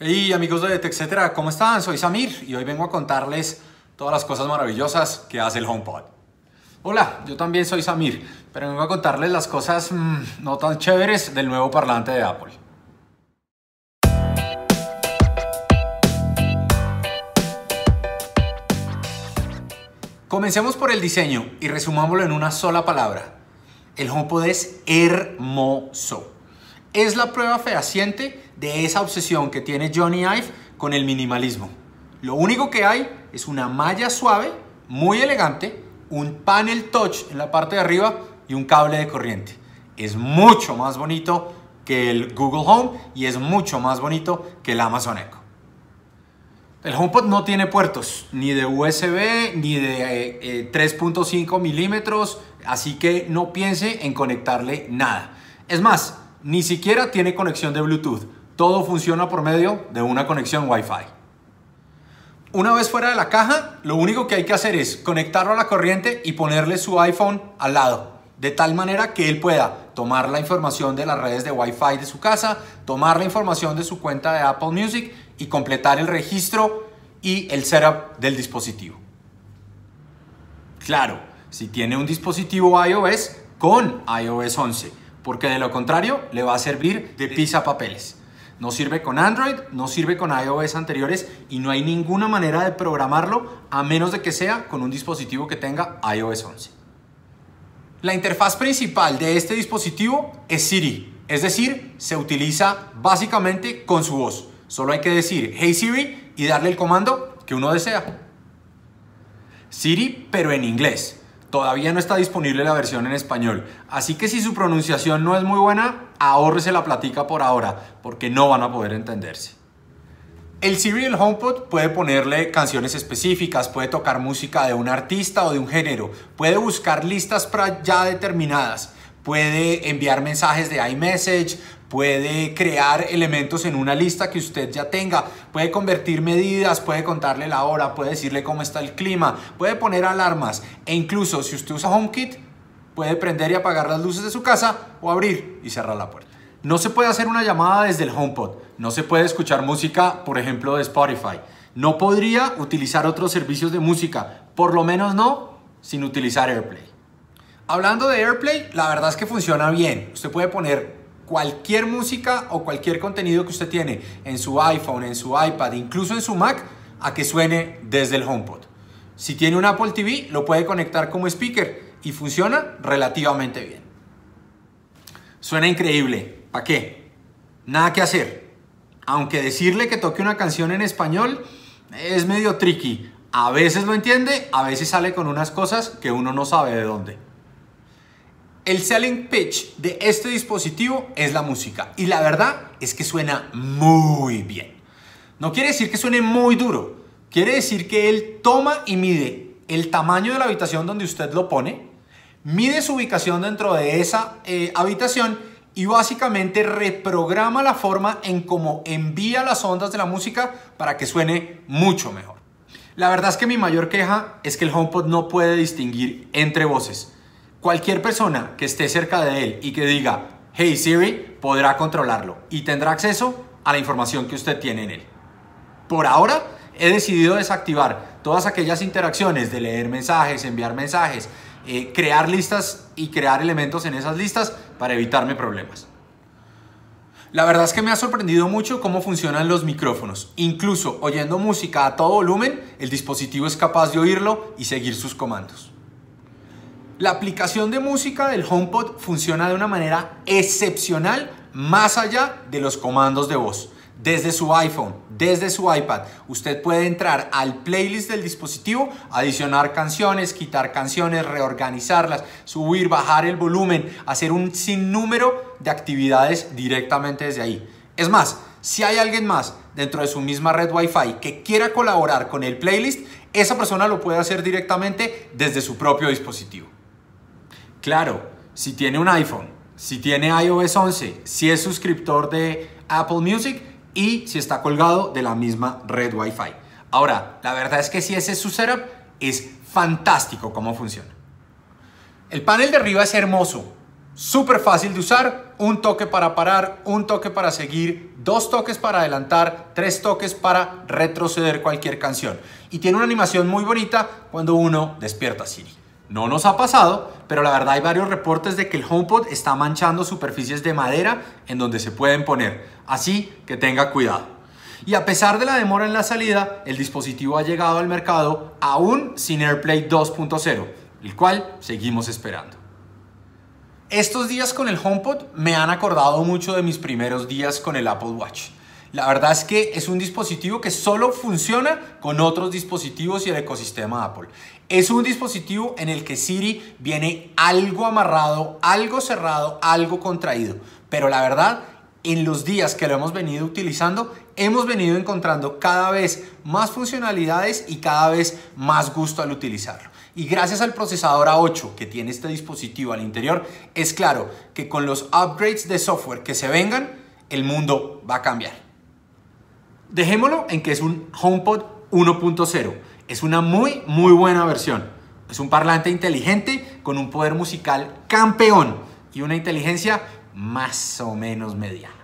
Hey amigos de TechCetera, ¿cómo están? Soy Samir y hoy vengo a contarles todas las cosas maravillosas que hace el HomePod. Hola, yo también soy Samir, pero vengo a contarles las cosas mm, no tan chéveres del nuevo parlante de Apple. Comencemos por el diseño y resumámoslo en una sola palabra. El HomePod es hermoso es la prueba fehaciente de esa obsesión que tiene Johnny Ive con el minimalismo. Lo único que hay es una malla suave, muy elegante, un panel touch en la parte de arriba y un cable de corriente. Es mucho más bonito que el Google Home y es mucho más bonito que el Amazon Echo. El HomePod no tiene puertos, ni de USB, ni de 3.5 eh, eh, milímetros, así que no piense en conectarle nada. Es más, ni siquiera tiene conexión de Bluetooth. Todo funciona por medio de una conexión Wi-Fi. Una vez fuera de la caja, lo único que hay que hacer es conectarlo a la corriente y ponerle su iPhone al lado, de tal manera que él pueda tomar la información de las redes de Wi-Fi de su casa, tomar la información de su cuenta de Apple Music y completar el registro y el setup del dispositivo. Claro, si tiene un dispositivo iOS con iOS 11 porque de lo contrario le va a servir de pizza papeles. No sirve con Android, no sirve con iOS anteriores y no hay ninguna manera de programarlo a menos de que sea con un dispositivo que tenga iOS 11. La interfaz principal de este dispositivo es Siri, es decir, se utiliza básicamente con su voz. Solo hay que decir Hey Siri y darle el comando que uno desea. Siri, pero en inglés. Todavía no está disponible la versión en español. Así que si su pronunciación no es muy buena, ahorrese la platica por ahora, porque no van a poder entenderse. El Serial HomePod puede ponerle canciones específicas, puede tocar música de un artista o de un género, puede buscar listas ya determinadas, puede enviar mensajes de iMessage, puede crear elementos en una lista que usted ya tenga, puede convertir medidas, puede contarle la hora, puede decirle cómo está el clima, puede poner alarmas e incluso si usted usa HomeKit, puede prender y apagar las luces de su casa o abrir y cerrar la puerta. No se puede hacer una llamada desde el HomePod, no se puede escuchar música, por ejemplo, de Spotify. No podría utilizar otros servicios de música, por lo menos no sin utilizar AirPlay. Hablando de AirPlay, la verdad es que funciona bien. Usted puede poner cualquier música o cualquier contenido que usted tiene en su iPhone, en su iPad, incluso en su Mac, a que suene desde el HomePod. Si tiene un Apple TV, lo puede conectar como speaker y funciona relativamente bien. Suena increíble, ¿para qué? Nada que hacer. Aunque decirle que toque una canción en español es medio tricky. A veces lo entiende, a veces sale con unas cosas que uno no sabe de dónde. El selling pitch de este dispositivo es la música y la verdad es que suena muy bien. No quiere decir que suene muy duro, quiere decir que él toma y mide el tamaño de la habitación donde usted lo pone, mide su ubicación dentro de esa eh, habitación y básicamente reprograma la forma en cómo envía las ondas de la música para que suene mucho mejor. La verdad es que mi mayor queja es que el HomePod no puede distinguir entre voces. Cualquier persona que esté cerca de él y que diga, hey Siri, podrá controlarlo y tendrá acceso a la información que usted tiene en él. Por ahora, he decidido desactivar todas aquellas interacciones de leer mensajes, enviar mensajes, eh, crear listas y crear elementos en esas listas para evitarme problemas. La verdad es que me ha sorprendido mucho cómo funcionan los micrófonos. Incluso oyendo música a todo volumen, el dispositivo es capaz de oírlo y seguir sus comandos. La aplicación de música del HomePod funciona de una manera excepcional más allá de los comandos de voz. Desde su iPhone, desde su iPad, usted puede entrar al playlist del dispositivo, adicionar canciones, quitar canciones, reorganizarlas, subir, bajar el volumen, hacer un sinnúmero de actividades directamente desde ahí. Es más, si hay alguien más dentro de su misma red Wi-Fi que quiera colaborar con el playlist, esa persona lo puede hacer directamente desde su propio dispositivo. Claro, si tiene un iPhone, si tiene iOS 11, si es suscriptor de Apple Music y si está colgado de la misma red Wi-Fi. Ahora, la verdad es que si ese es su setup, es fantástico cómo funciona. El panel de arriba es hermoso, súper fácil de usar, un toque para parar, un toque para seguir, dos toques para adelantar, tres toques para retroceder cualquier canción. Y tiene una animación muy bonita cuando uno despierta Siri. No nos ha pasado, pero la verdad hay varios reportes de que el HomePod está manchando superficies de madera en donde se pueden poner, así que tenga cuidado. Y a pesar de la demora en la salida, el dispositivo ha llegado al mercado aún sin AirPlay 2.0, el cual seguimos esperando. Estos días con el HomePod me han acordado mucho de mis primeros días con el Apple Watch. La verdad es que es un dispositivo que solo funciona con otros dispositivos y el ecosistema Apple. Es un dispositivo en el que Siri viene algo amarrado, algo cerrado, algo contraído. Pero la verdad, en los días que lo hemos venido utilizando, hemos venido encontrando cada vez más funcionalidades y cada vez más gusto al utilizarlo. Y gracias al procesador A8 que tiene este dispositivo al interior, es claro que con los upgrades de software que se vengan, el mundo va a cambiar dejémoslo en que es un HomePod 1.0. Es una muy, muy buena versión. Es un parlante inteligente con un poder musical campeón y una inteligencia más o menos mediana.